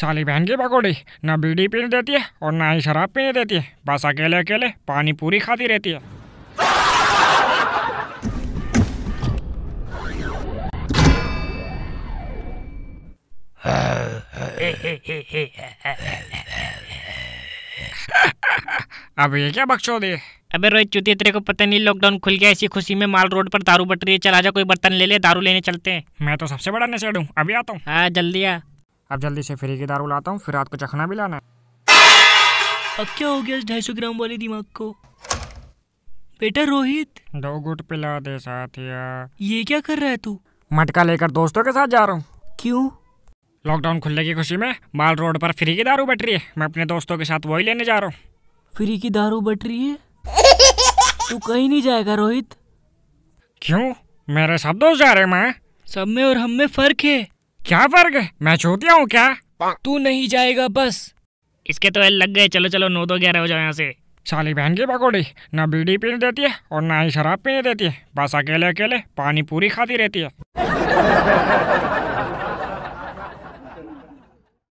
साली बहन की पकौड़ी ना बीड़ी पीने देती है और ना ही शराब पीने देती है बस अकेले अकेले पानी पूरी खाती रहती है अब ये क्या बख्शो दे अबे रोहित चुती तेरे को पता नहीं लॉकडाउन खुल गया इसी खुशी में माल रोड पर दारू बट रही है चला जा कोई बर्तन ले ले दारू लेने चलते हैं मैं तो सबसे बड़ा नशेड़ हूँ अभी आता हूँ हाँ जल्दी आ अब जल्दी से फ्री की दारू लाता हूँ फिर रात को चखना भी लाना अब क्या हो गया ढाई सौ ग्राम वाले दिमाग को बेटा रोहित दो गुट पिला दे साथिया ये क्या कर रहा है तू मटका लेकर दोस्तों के साथ जा रहा हूँ क्यों लॉकडाउन खुलने की खुशी में माल रोड पर फ्री की दारू बट रही है मैं अपने दोस्तों के साथ वही लेने जा रहा हूँ फ्री की दारू बट रही है तू कहीं नहीं जाएगा रोहित क्यों मेरे सब दोस्त जा रहे हैं मैं सब में और हम में फर्क है क्या फर्क है मैं छोटिया हूँ क्या तू नहीं जाएगा बस इसके तो लग गए चलो चलो नौ दो ग्यारह हो जाओ यहाँ से साली बहन की पकौड़ी ना बीड़ी पीने देती है और ना ही शराब पीने देती है बस अकेले अकेले पानी पूरी खाती रहती है